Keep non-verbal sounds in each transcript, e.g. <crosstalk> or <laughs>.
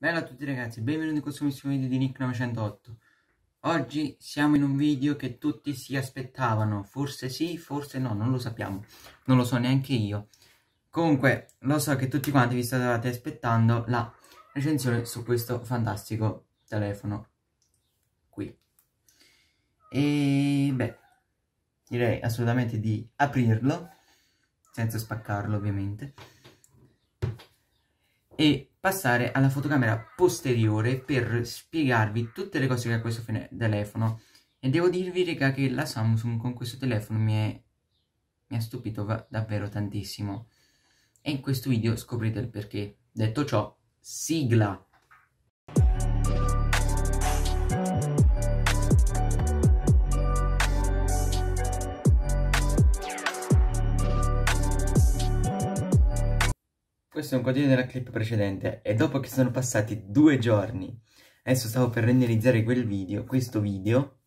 Bella a tutti ragazzi, benvenuti in questo nuovo video di Nick 908 Oggi siamo in un video che tutti si aspettavano, forse sì, forse no, non lo sappiamo Non lo so neanche io Comunque, lo so che tutti quanti vi stavate aspettando la recensione su questo fantastico telefono Qui E beh, direi assolutamente di aprirlo Senza spaccarlo ovviamente E passare alla fotocamera posteriore per spiegarvi tutte le cose che ha questo telefono. E devo dirvi, raga, che la Samsung con questo telefono mi, è, mi ha stupito davvero tantissimo. E in questo video scoprite il perché. Detto ciò, sigla! Questo è un continuo della clip precedente e dopo che sono passati due giorni, adesso stavo per renderizzare quel video, questo video,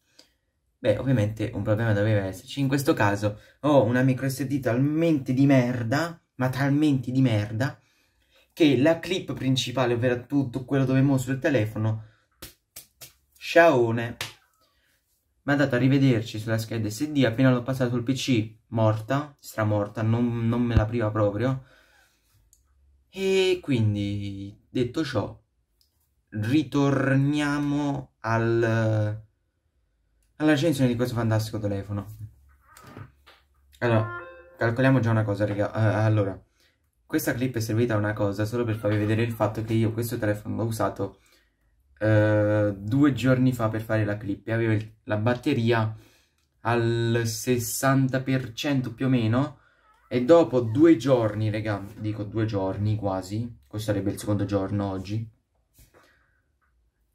beh ovviamente un problema doveva esserci. In questo caso ho una micro SD talmente di merda, ma talmente di merda, che la clip principale, ovvero tutto quello dove mostro il telefono, ciaone, mi ha dato a rivederci sulla scheda SD, appena l'ho passato sul PC, morta, stramorta, non, non me la priva proprio, e quindi, detto ciò, ritorniamo al, alla recensione di questo fantastico telefono. Allora, calcoliamo già una cosa, raga. Uh, allora, questa clip è servita a una cosa solo per farvi vedere il fatto che io questo telefono l'ho usato uh, due giorni fa per fare la clip avevo la batteria al 60% più o meno e dopo due giorni, raga, dico due giorni quasi, questo sarebbe il secondo giorno oggi,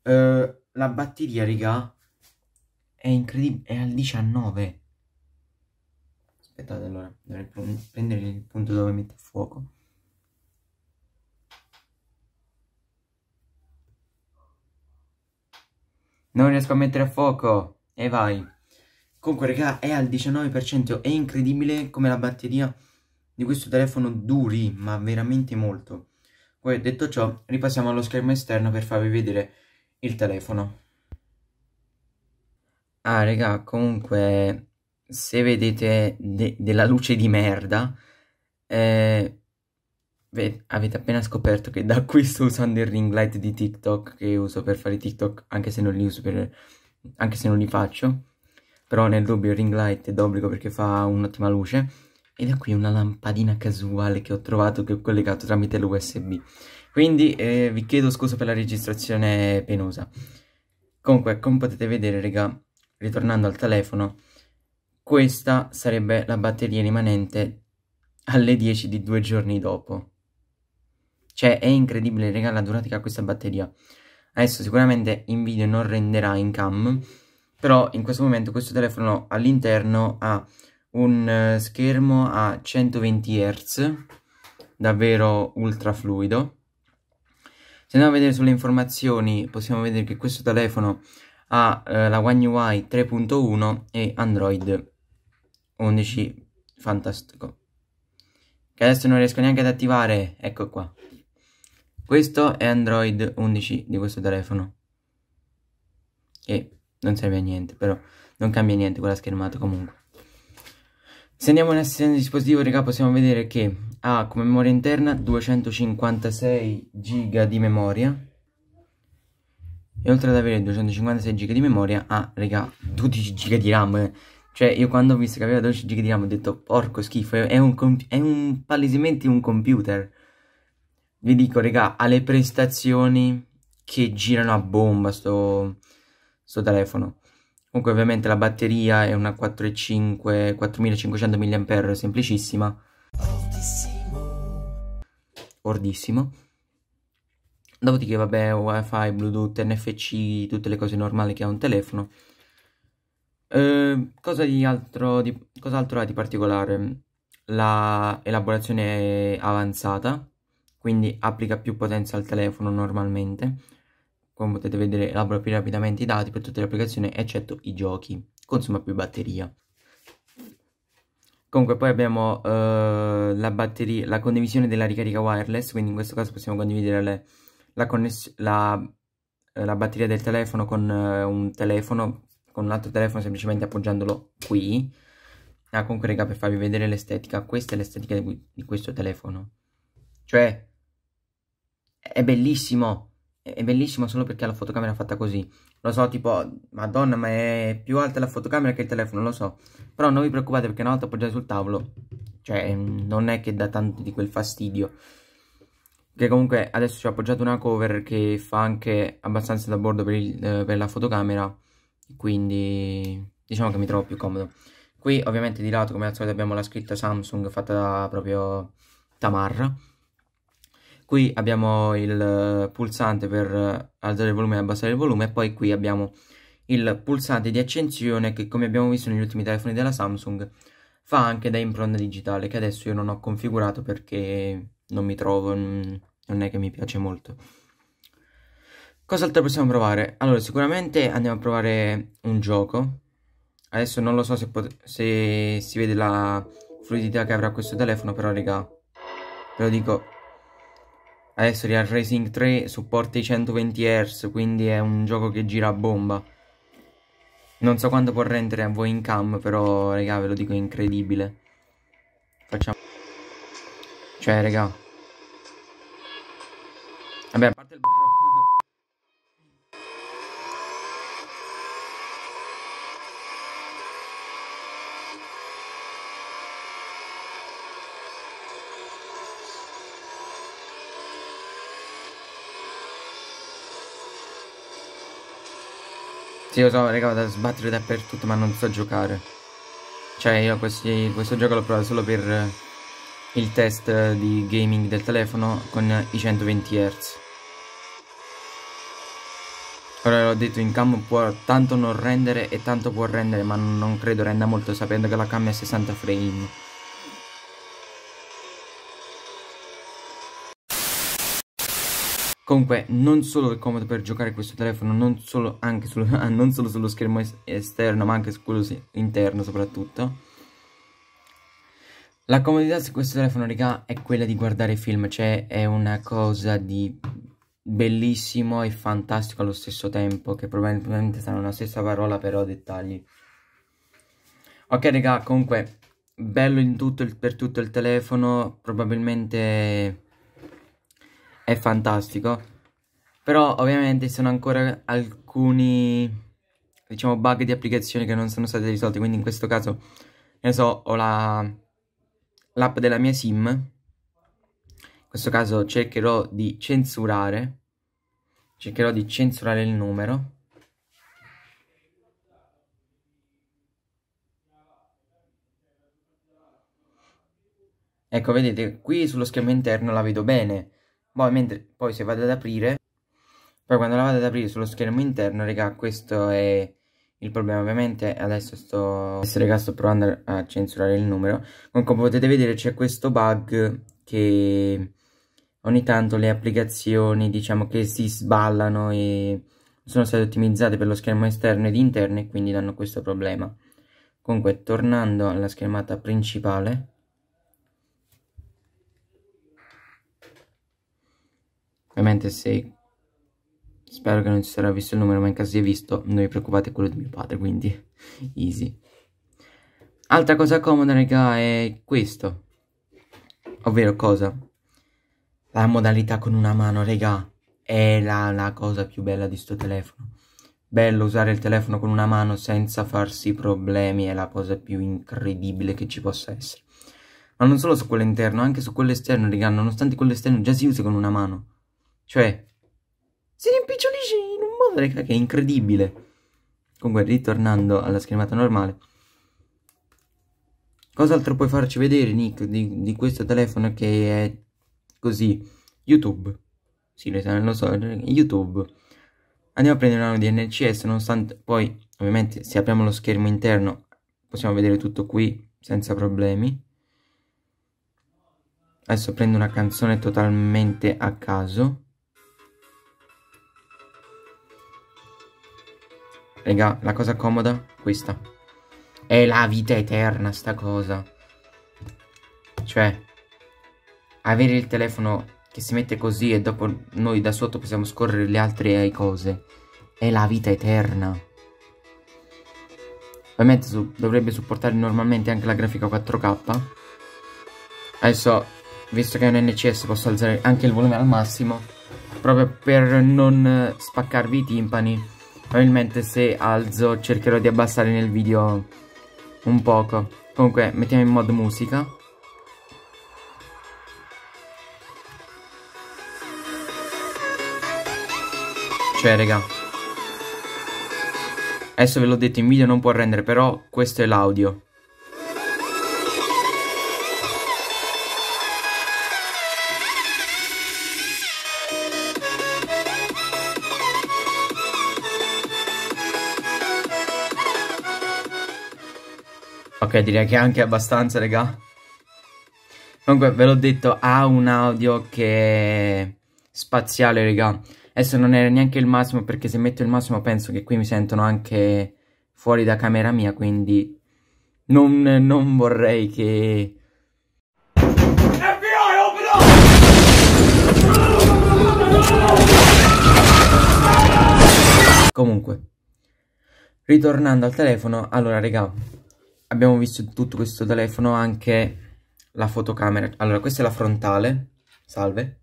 eh, la batteria, raga, è incredibile, è al 19. Aspettate allora, dovrei prendere il punto dove mette a fuoco. Non riesco a mettere a fuoco. E vai. Comunque, raga, è al 19%. È incredibile come la batteria di questo telefono duri, ma veramente molto. Poi detto ciò, ripassiamo allo schermo esterno per farvi vedere il telefono. Ah, raga, comunque, se vedete de della luce di merda, eh, avete appena scoperto che da qui sto usando il ring light di TikTok che uso per fare TikTok, anche se non li uso per... anche se non li faccio. Però nel dubbio il ring light è d'obbligo perché fa un'ottima luce ed è qui una lampadina casuale che ho trovato che ho collegato tramite l'USB. Quindi eh, vi chiedo scusa per la registrazione penosa. Comunque, come potete vedere, raga, ritornando al telefono, questa sarebbe la batteria rimanente alle 10 di due giorni dopo. Cioè, è incredibile, raga, la durata che ha questa batteria. Adesso sicuramente in video non renderà in cam, però in questo momento questo telefono all'interno ha un eh, schermo a 120 Hz, davvero ultra fluido. Se andiamo a vedere sulle informazioni, possiamo vedere che questo telefono ha eh, la One UI 3.1 e Android 11, fantastico. Che adesso non riesco neanche ad attivare, ecco qua. Questo è Android 11 di questo telefono. E non serve a niente, però non cambia niente quella schermata comunque. Se andiamo in assistente di dispositivo, raga, possiamo vedere che ha come memoria interna 256 GB di memoria. E oltre ad avere 256 GB di memoria, ha, raga, 12 GB di RAM. Eh. Cioè, io quando ho visto che aveva 12 GB di RAM ho detto, porco schifo, è un, è un palesemente un computer. Vi dico, raga, ha le prestazioni che girano a bomba sto, sto telefono. Comunque ovviamente la batteria è una 4500, 4500 mAh semplicissima. Ordissimo. Ordissimo. Dopodiché vabbè wifi, bluetooth, NFC, tutte le cose normali che ha un telefono. Eh, cosa di altro, di, cos'altro ha di particolare? La elaborazione è avanzata, quindi applica più potenza al telefono normalmente come potete vedere elabora più rapidamente i dati per tutte le applicazioni eccetto i giochi, consuma più batteria. Comunque poi abbiamo eh, la, batteria, la condivisione della ricarica wireless, quindi in questo caso possiamo condividere le, la, la, eh, la, batteria del telefono con eh, un telefono, con un altro telefono semplicemente appoggiandolo qui. Ah, comunque raga per farvi vedere l'estetica, questa è l'estetica di, di questo telefono. Cioè, è bellissimo! è bellissima solo perché ha la fotocamera fatta così. Lo so, tipo, madonna, ma è più alta la fotocamera che il telefono, lo so. Però non vi preoccupate perché una volta appoggiata sul tavolo, cioè, non è che dà tanto di quel fastidio. Che comunque adesso ci ho appoggiato una cover che fa anche abbastanza da bordo per, il, eh, per la fotocamera, quindi diciamo che mi trovo più comodo. Qui ovviamente di lato come al solito abbiamo la scritta Samsung fatta da proprio Tamarra Qui abbiamo il pulsante per alzare il volume e abbassare il volume e poi qui abbiamo il pulsante di accensione che come abbiamo visto negli ultimi telefoni della Samsung fa anche da impronta digitale che adesso io non ho configurato perché non mi trovo, non è che mi piace molto. Cos'altro possiamo provare? Allora sicuramente andiamo a provare un gioco. Adesso non lo so se, se si vede la fluidità che avrà questo telefono però raga ve lo dico Adesso Real Racing 3 supporta i 120 Hz, quindi è un gioco che gira a bomba. Non so quanto può rendere a voi in cam, però, raga, ve lo dico, è incredibile. Facciamo... Cioè, raga... Vabbè, a parte il... Sì, lo so, raga, vado a sbattere dappertutto, ma non so giocare. Cioè, io questi, questo gioco l'ho provato solo per eh, il test di gaming del telefono con i 120 Hz. Ora l'ho detto in cam può tanto non rendere e tanto può rendere ma non credo renda molto sapendo che la cam è a 60 frame. Comunque non solo è comodo per giocare questo telefono, non solo, su, <laughs> non solo sullo schermo esterno ma anche su quello interno soprattutto. La comodità su questo telefono, raga, è quella di guardare film, cioè è una cosa di bellissimo e fantastico allo stesso tempo, che probabilmente saranno la stessa parola però dettagli. Ok raga, comunque bello in tutto il, per tutto il telefono, probabilmente è fantastico, però ovviamente ci sono ancora alcuni diciamo bug di applicazione che non sono stati risolti, quindi in questo caso ne so, ho la l'app della mia sim. In questo caso cercherò di censurare. Cercherò di censurare il numero. Ecco, vedete, qui sullo schermo interno la vedo bene poi, boh, mentre, poi se vado ad aprire, poi quando la vado ad aprire sullo schermo interno, raga, questo è il problema. Ovviamente adesso sto, adesso, raga, sto provando a censurare il numero. Comunque potete vedere c'è questo bug che ogni tanto le applicazioni, diciamo che si sballano e sono state ottimizzate per lo schermo esterno ed interno e quindi danno questo problema. Comunque, tornando alla schermata principale, Ovviamente se... Spero che non ci sarà visto il numero, ma in caso si è visto, non vi preoccupate, è quello di mio padre, quindi <laughs> easy. Altra cosa comoda, raga, è questo. Ovvero cosa? La modalità con una mano, raga. È la, la cosa più bella di sto telefono. Bello usare il telefono con una mano senza farsi problemi, è la cosa più incredibile che ci possa essere. Ma non solo su quello interno, anche su quello esterno, raga, nonostante quello esterno già si usa con una mano. Cioè, si rimpicciolisce in un modo che è incredibile. Comunque, ritornando alla schermata normale. Cos'altro puoi farci vedere, Nick, di, di, questo telefono che è così? YouTube. Sì, lo so, YouTube. Andiamo a prendere una anno di NCS, nonostante poi, ovviamente, se apriamo lo schermo interno, possiamo vedere tutto qui senza problemi. Adesso prendo una canzone totalmente a caso. Raga, la cosa comoda, questa. È la vita eterna sta cosa. Cioè, avere il telefono che si mette così e dopo noi da sotto possiamo scorrere le altre eh, cose. È la vita eterna. Ovviamente su dovrebbe supportare normalmente anche la grafica 4K. Adesso, visto che è un NCS, posso alzare anche il volume al massimo. Proprio per non spaccarvi i timpani Probabilmente se alzo cercherò di abbassare nel video un poco. Comunque mettiamo in mod musica. Cioè raga. Adesso ve l'ho detto in video non può rendere però questo è l'audio. Ok, direi che anche abbastanza, raga. Comunque, ve l'ho detto, ha un audio che è spaziale, raga. Adesso non era neanche il massimo, perché se metto il massimo penso che qui mi sentono anche fuori da camera mia, quindi non, non vorrei che... Comunque, ritornando al telefono, allora, raga, abbiamo visto tutto questo telefono anche la fotocamera. Allora, questa è la frontale, salve.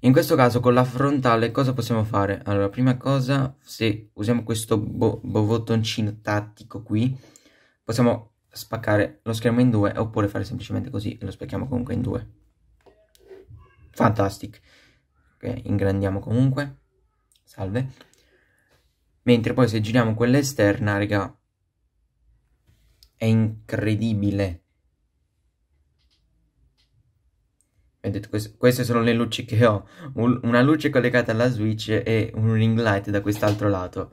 In questo caso con la frontale cosa possiamo fare? Allora, prima cosa, se usiamo questo bo tattico qui, possiamo spaccare lo schermo in due oppure fare semplicemente così e lo spacchiamo comunque in due. Fantastic. Ok, ingrandiamo comunque. Salve. Mentre poi se giriamo quella esterna, raga, è incredibile. Vedete, queste sono le luci che ho. una luce collegata alla Switch e un ring light da quest'altro lato.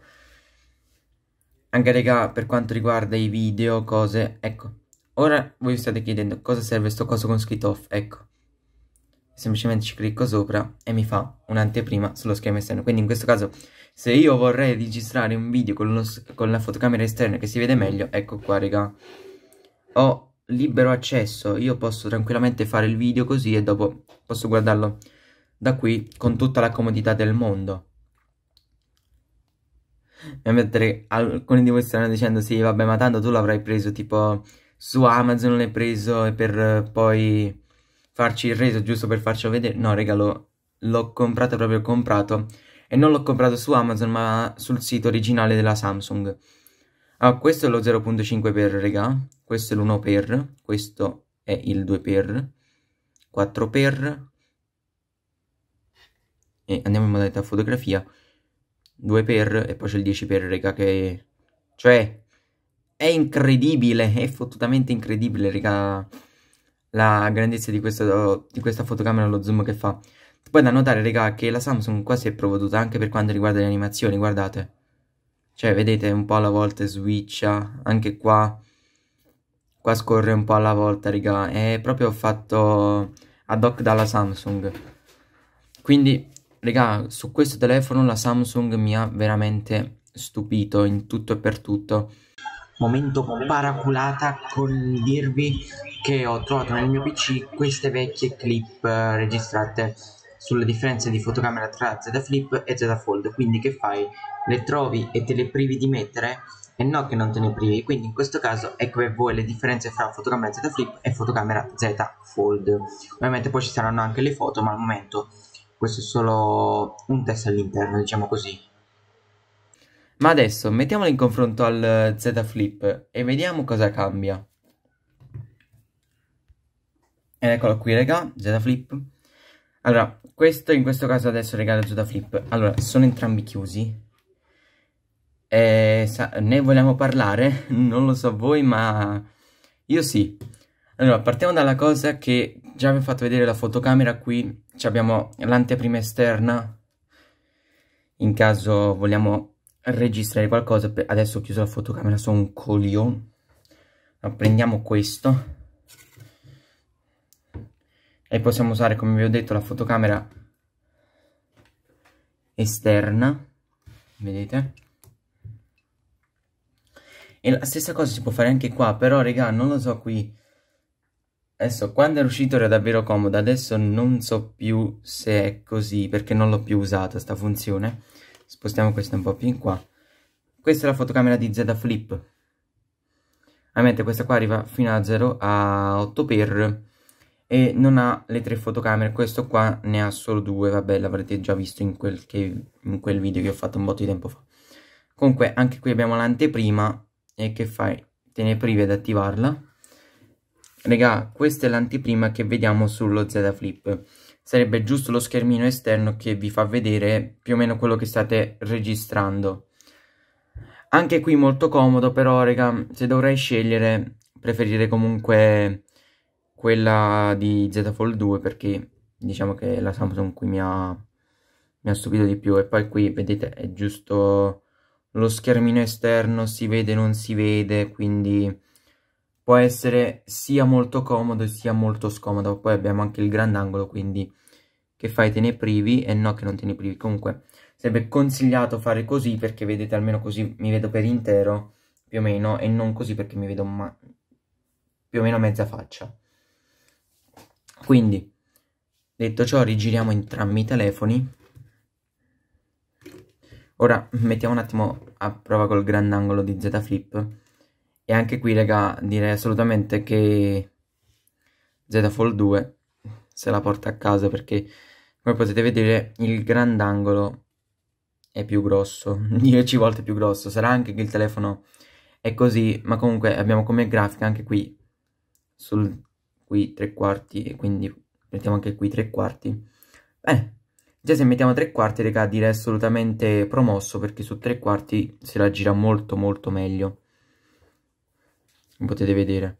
Anche, raga, per quanto riguarda i video, cose... Ecco, ora voi vi state chiedendo cosa serve sto coso con scritto off. Ecco, semplicemente ci clicco sopra e mi fa un'anteprima sullo schermo esterno. Quindi in questo caso se io vorrei registrare un video con, uno, con la fotocamera esterna che si vede meglio, ecco qua raga. Ho libero accesso, io posso tranquillamente fare il video così e dopo posso guardarlo da qui con tutta la comodità del mondo. Mi ammettere alcuni di voi stanno dicendo sì, vabbè, ma tanto tu l'avrai preso tipo su Amazon l'hai preso per eh, poi farci il reso giusto per farcelo vedere. No, regalo, l'ho comprato proprio comprato e non l'ho comprato su Amazon ma sul sito originale della Samsung. Ah, questo è lo 0.5 per, regà, questo è l'1 per, questo è il 2 per, 4 per, e andiamo in modalità fotografia, 2 per e poi c'è il 10 per, regà, che... Cioè, è incredibile, è fottutamente incredibile, regà, la grandezza di, questo, di questa fotocamera, lo zoom che fa. Poi da notare, raga, che la Samsung quasi è provveduta anche per quanto riguarda le animazioni, guardate. Cioè, vedete, un po' alla volta switcha, anche qua, qua scorre un po' alla volta, raga. È proprio fatto ad hoc dalla Samsung. Quindi, raga, su questo telefono la Samsung mi ha veramente stupito in tutto e per tutto. Momento paraculata con dirvi che ho trovato nel mio PC queste vecchie clip eh, registrate sulle differenze di fotocamera tra Z Flip e Z Fold quindi che fai? le trovi e te le privi di mettere? e no che non te ne privi quindi in questo caso ecco per voi le differenze fra fotocamera Z Flip e fotocamera Z Fold ovviamente poi ci saranno anche le foto ma al momento questo è solo un test all'interno diciamo così ma adesso mettiamolo in confronto al eh, Z Flip e vediamo cosa cambia. Ed eccolo qui, raga, Z Flip. Allora, questo in questo caso adesso giù da flip. Allora, sono entrambi chiusi. Eh, sa, ne vogliamo parlare? <laughs> Non lo so voi, ma io sì. Allora, partiamo dalla cosa che già vi ho fatto vedere la fotocamera qui. Abbiamo l'anteprima esterna. In caso vogliamo registrare qualcosa. Adesso ho chiuso la fotocamera, sono un colio. Prendiamo questo e possiamo usare come vi ho detto la fotocamera esterna vedete e la stessa cosa si può fare anche qua però regà non lo so qui adesso quando è uscito era davvero comodo adesso non so più se è così perché non l'ho più usata sta funzione spostiamo questa un po' più in qua questa è la fotocamera di Z Flip ovviamente questa qua arriva fino a 0 a 8 x e non ha le tre fotocamere, questo qua ne ha solo due, vabbè l'avrete già visto in quel, che, in quel, video che ho fatto un botto di tempo fa. Comunque anche qui abbiamo l'anteprima e che fai? Te ne privi ad attivarla. Regà, questa è l'anteprima che vediamo sullo Z Flip. Sarebbe giusto lo schermino esterno che vi fa vedere più o meno quello che state registrando. Anche qui molto comodo, però, regà, se dovrei scegliere, preferire comunque quella di Z Fold 2 perché diciamo che è la Samsung qui mi ha, mi ha stupito di più e poi qui vedete è giusto lo schermino esterno si vede non si vede quindi può essere sia molto comodo sia molto scomodo poi abbiamo anche il grandangolo quindi che fai te ne privi e no che non te ne privi comunque sarebbe consigliato fare così perché vedete almeno così mi vedo per intero più o meno e non così perché mi vedo più o meno mezza faccia quindi, detto ciò, rigiriamo entrambi i telefoni. Ora mettiamo un attimo a prova col grandangolo di Z Flip. E anche qui, raga, direi assolutamente che Z Fold 2 se la porta a casa perché, come potete vedere, il grandangolo è più grosso, 10 <laughs> volte più grosso. Sarà anche che il telefono è così, ma comunque abbiamo come grafica anche qui sul qui tre quarti e quindi mettiamo anche qui tre quarti. Bene, eh, già se mettiamo tre quarti, raga, direi assolutamente promosso perché su tre quarti se la gira molto molto meglio. Come potete vedere.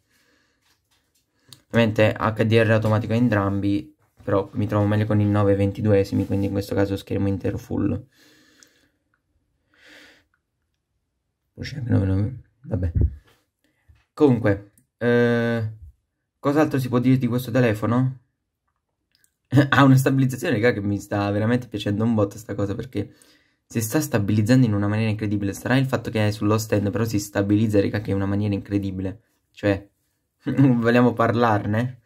Ovviamente HDR automatico entrambi, però mi trovo meglio con il 9,22, esimi quindi in questo caso schermo intero full. Vabbè. Comunque, eh, Cos'altro si può dire di questo telefono? <laughs> ha una stabilizzazione, raga, che mi sta veramente piacendo un botto sta cosa perché si sta stabilizzando in una maniera incredibile. Sarà il fatto che è sullo stand, però si stabilizza, raga, che è una maniera incredibile. Cioè, <laughs> vogliamo parlarne?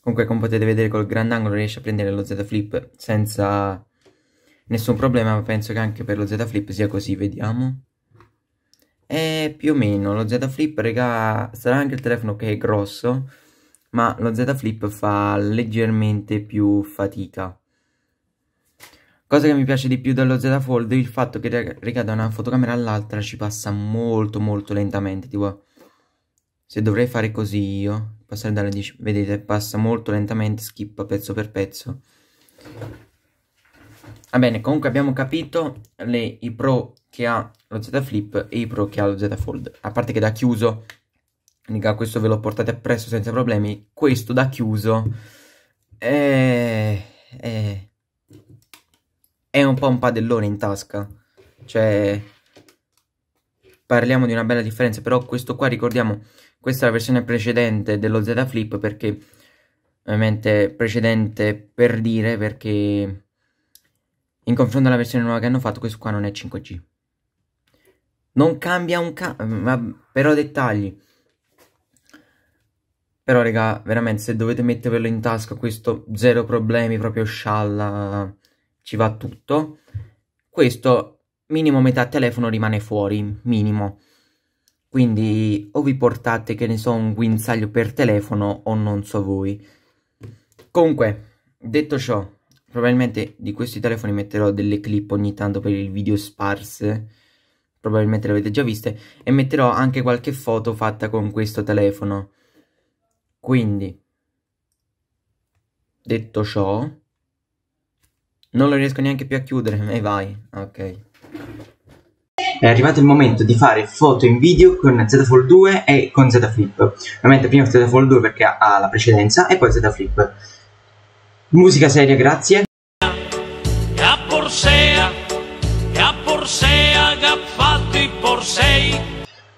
Comunque, come potete vedere, col grandangolo riesce a prendere lo Z Flip senza nessun problema, ma penso che anche per lo Z Flip sia così, vediamo. E più o meno lo Z Flip, raga, sarà anche il telefono che è grosso, ma lo Z Flip fa leggermente più fatica. Cosa che mi piace di più dello Z Fold è il fatto che, raga, da una fotocamera all'altra ci passa molto molto lentamente, tipo... Se dovrei fare così io, passare dalle 10, vedete, passa molto lentamente, skippa pezzo per pezzo. Va bene, comunque abbiamo capito le, i pro che ha lo Z Flip e i Pro che ha lo Z Fold. A parte che da chiuso, raga, questo ve lo portate appresso senza problemi. Questo da chiuso è, è, è un po' un padellone in tasca. Cioè, parliamo di una bella differenza, però questo qua, ricordiamo, questa è la versione precedente dello Z Flip perché ovviamente precedente per dire perché in confronto alla versione nuova che hanno fatto questo qua non è 5G non cambia un cazzo. Però dettagli. Però, raga, veramente, se dovete mettervelo in tasca, questo zero problemi, proprio scialla, ci va tutto. Questo, minimo metà telefono rimane fuori, minimo. Quindi, o vi portate, che ne so, un guinzaglio per telefono, o non so voi. Comunque, detto ciò, probabilmente di questi telefoni metterò delle clip ogni tanto per il video sparse probabilmente le avete già viste, e metterò anche qualche foto fatta con questo telefono. Quindi, detto ciò, non lo riesco neanche più a chiudere, e vai, ok. È arrivato il momento di fare foto in video con Z Fold 2 e con Z Flip. Ovviamente prima Z Fold 2 perché ha la precedenza e poi Z Flip. Musica seria, grazie.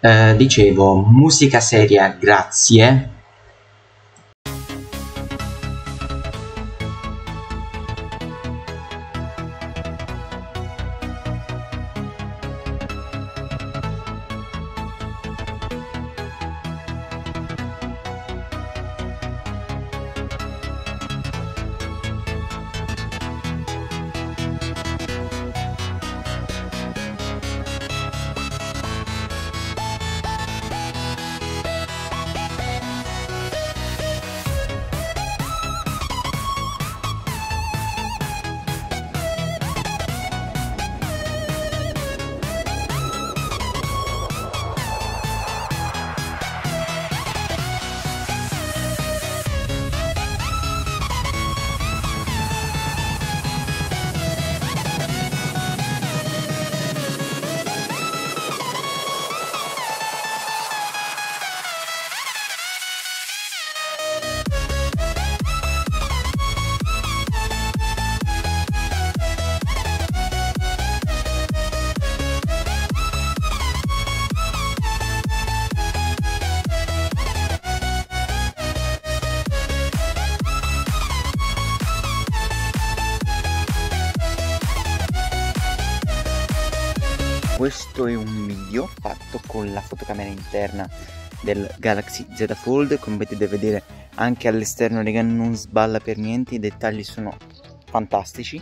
eh, dicevo musica seria grazie fatto con la fotocamera interna del Galaxy Z Fold come potete vedere anche all'esterno raga non sballa per niente i dettagli sono fantastici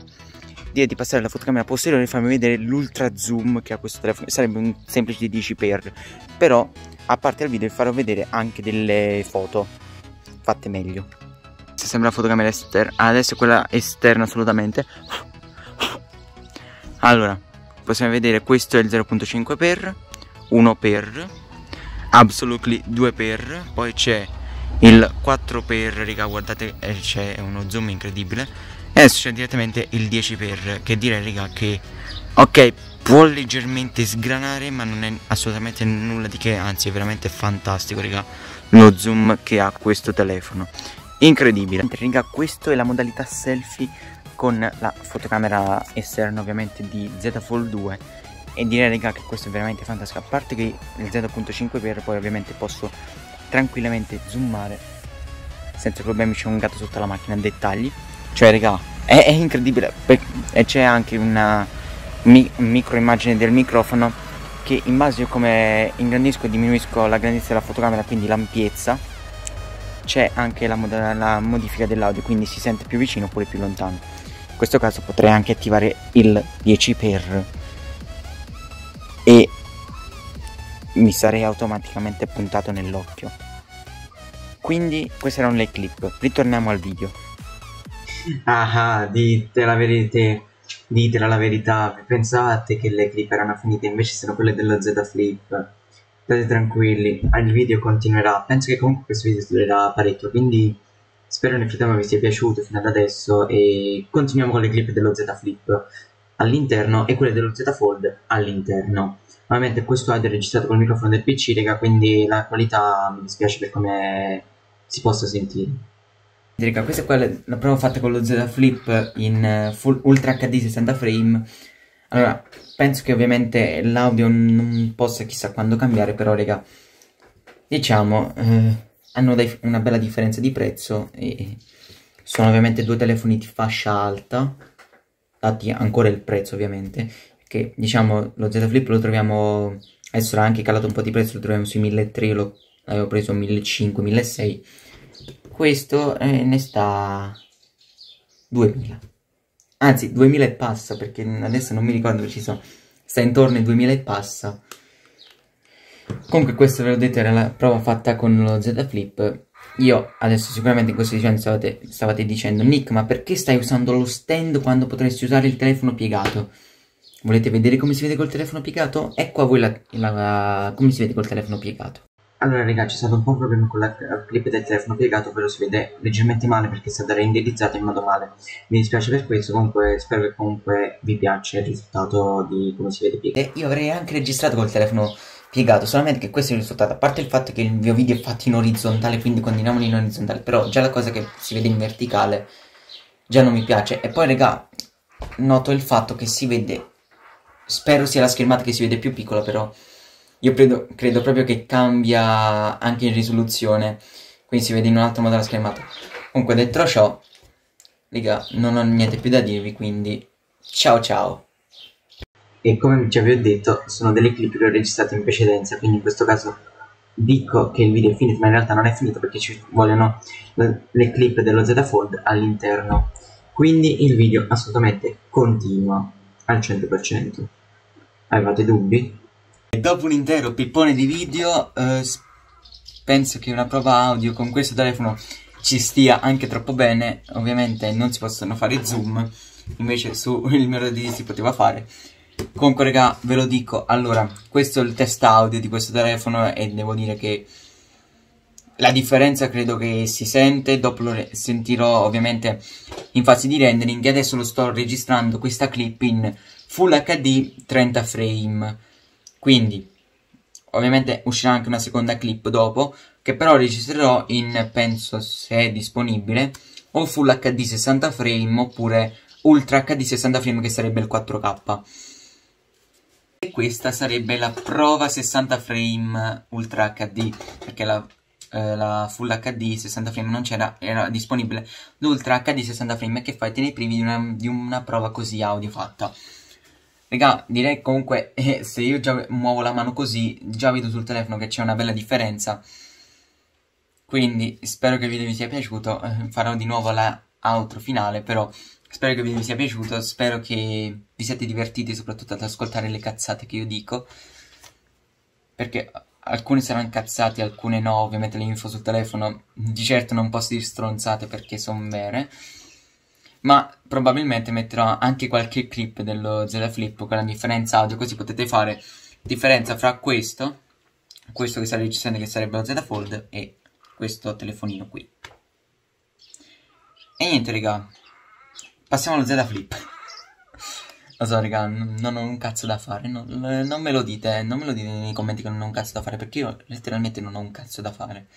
direi di passare alla fotocamera posteriore e farmi vedere l'ultra zoom che ha questo telefono sarebbe un semplice 10x però a parte il video vi farò vedere anche delle foto fatte meglio se sembra la fotocamera esterna adesso è quella esterna assolutamente allora possiamo vedere questo è il 0.5x 1 per absolutely 2 per poi c'è il 4 per raga guardate eh, c'è uno zoom incredibile e adesso c'è direttamente il 10 per che direi raga che ok può leggermente sgranare ma non è assolutamente nulla di che anzi è veramente fantastico raga lo zoom che ha questo telefono incredibile raga questa è la modalità selfie con la fotocamera esterna ovviamente di Z Fold 2 e direi raga che questo è veramente fantastico a parte che il 0.5 per poi ovviamente posso tranquillamente zoomare senza problemi c'è un gatto sotto la macchina dettagli cioè raga è, è incredibile e c'è anche una mi, micro immagine del microfono che in base a come ingrandisco e diminuisco la grandezza della fotocamera quindi l'ampiezza c'è anche la, la modifica dell'audio quindi si sente più vicino oppure più lontano in questo caso potrei anche attivare il 10 x e mi sarei automaticamente puntato nell'occhio. Quindi queste erano le clip, ritorniamo al video. Ah, ah ditela, verite, ditela la verità, Pensate che le clip erano finite, invece sono quelle della Z Flip. State tranquilli, ah, il video continuerà, penso che comunque questo video durerà parecchio, quindi spero nel frattempo vi sia piaciuto fino ad adesso e continuiamo con le clip dello Z Flip all'interno e quelle dello Z Fold all'interno. Ovviamente questo audio è registrato col microfono del PC, raga, quindi la qualità mi dispiace per come si possa sentire. Raga, questa è quella, la prova fatta con lo Z Flip in eh, full, Ultra HD 60 frame. Allora, penso che ovviamente l'audio non possa chissà quando cambiare, però raga, diciamo, eh, hanno dei, una bella differenza di prezzo e sono ovviamente due telefoni di fascia alta dati ancora il prezzo ovviamente, che diciamo lo Z Flip lo troviamo, adesso l'ha anche calato un po' di prezzo, lo troviamo sui 1003 lo avevo preso 1005 1006 questo eh, ne sta 2.000, anzi 2.000 e passa perché adesso non mi ricordo preciso, sta intorno ai 2.000 e passa. Comunque questo ve l'ho detto era la prova fatta con lo Z Flip io adesso sicuramente in questo licenze stavate, stavate dicendo Nick ma perché stai usando lo stand quando potresti usare il telefono piegato? Volete vedere come si vede col telefono piegato? Ecco a voi la, la, la, come si vede col telefono piegato. Allora raga c'è stato un po' un problema con la clip del telefono piegato però si vede leggermente male perché è stata renderizzata in modo male. Mi dispiace per questo, comunque spero che comunque vi piaccia il risultato di come si vede piegato. E eh, io avrei anche registrato col telefono piegato spiegato, solamente che questo è il risultato, a parte il fatto che il mio video è fatto in orizzontale, quindi continuiamo in orizzontale, però già la cosa che si vede in verticale già non mi piace. E poi, raga, noto il fatto che si vede, spero sia la schermata che si vede più piccola, però io credo, credo proprio che cambia anche in risoluzione, quindi si vede in un altro modo la schermata. Comunque, detto ciò, raga, non ho niente più da dirvi, quindi ciao ciao e come già vi ho detto sono delle clip che ho registrato in precedenza quindi in questo caso dico che il video è finito ma in realtà non è finito perché ci vogliono le clip dello Z Fold all'interno quindi il video assolutamente continua al 100% avevate dubbi? E dopo un intero pippone di video eh, penso che una prova audio con questo telefono ci stia anche troppo bene ovviamente non si possono fare zoom invece sul mio di si poteva fare Comunque, raga, ve lo dico. Allora, questo è il test audio di questo telefono e devo dire che la differenza credo che si sente. Dopo lo sentirò ovviamente in fase di rendering. E adesso lo sto registrando questa clip in Full HD 30 frame. Quindi, ovviamente uscirà anche una seconda clip dopo, che però registrerò in, penso se è disponibile, o Full HD 60 frame oppure Ultra HD 60 frame che sarebbe il 4K. E questa sarebbe la prova 60 frame Ultra HD, perché la, eh, la Full HD 60 frame non c'era, era disponibile l'Ultra HD 60 frame che fai te ne privi di una, di una prova così audio fatta. Raga, direi comunque, <laughs> eh, se io già muovo la mano così, già vedo sul telefono che c'è una bella differenza. Quindi, spero che il video vi sia piaciuto, eh, farò di nuovo la outro finale, però Spero che vi sia piaciuto, spero che vi siate divertiti soprattutto ad ascoltare le cazzate che io dico. Perché alcune saranno cazzate, alcune no, ovviamente le info sul telefono di certo non posso dire stronzate perché sono vere. Ma probabilmente metterò anche qualche clip dello Zeta Flip con la differenza audio, così potete fare differenza fra questo, questo che sta registrando che sarebbe lo Z Fold e questo telefonino qui. E niente raga, Passiamo allo Z Flip. Lo so, raga, non ho un cazzo da fare. Non, non, me lo dite, non me lo dite nei commenti che non ho un cazzo da fare, perché io letteralmente non ho un cazzo da fare.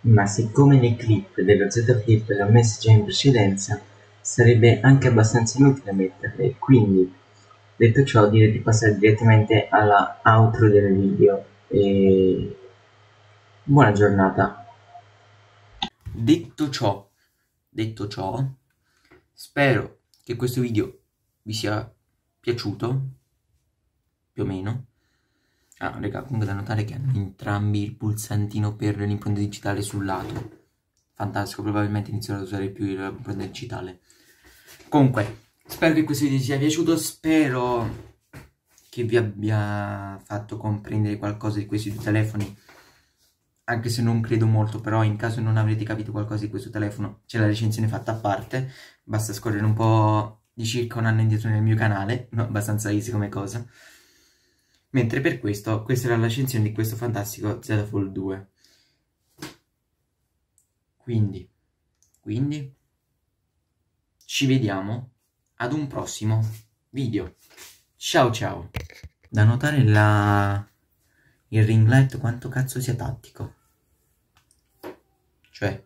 Ma siccome nei clip dello Z Flip l'ho messo già in precedenza, sarebbe anche abbastanza inutile metterle. Quindi, detto ciò, direi di passare direttamente alla outro del video. E buona giornata. Detto ciò, detto ciò, Spero che questo video vi sia piaciuto, più o meno. Ah, raga, comunque da notare che hanno entrambi il pulsantino per l'impronta digitale sul lato. Fantastico, probabilmente inizierò ad usare più l'impronta digitale. Comunque, spero che questo video vi sia piaciuto, spero che vi abbia fatto comprendere qualcosa di questi due telefoni anche se non credo molto, però in caso non avrete capito qualcosa di questo telefono, c'è la recensione fatta a parte, basta scorrere un po' di circa un anno indietro nel mio canale, no, abbastanza easy come cosa. Mentre per questo, questa era la recensione di questo fantastico Z Fold 2. Quindi, quindi, ci vediamo ad un prossimo video. Ciao ciao! Da notare la... il ring light quanto cazzo sia tattico. Cioè,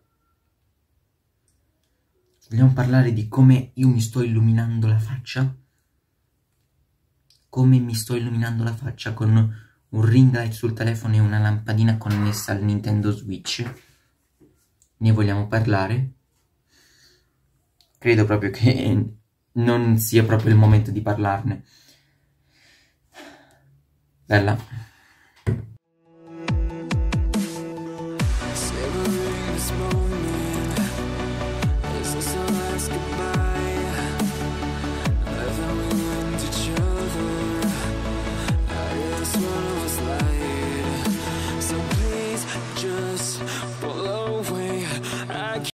vogliamo parlare di come io mi sto illuminando la faccia? Come mi sto illuminando la faccia con un ring light sul telefono e una lampadina connessa al Nintendo Switch? Ne vogliamo parlare? Credo proprio che non sia proprio il momento di parlarne. Bella.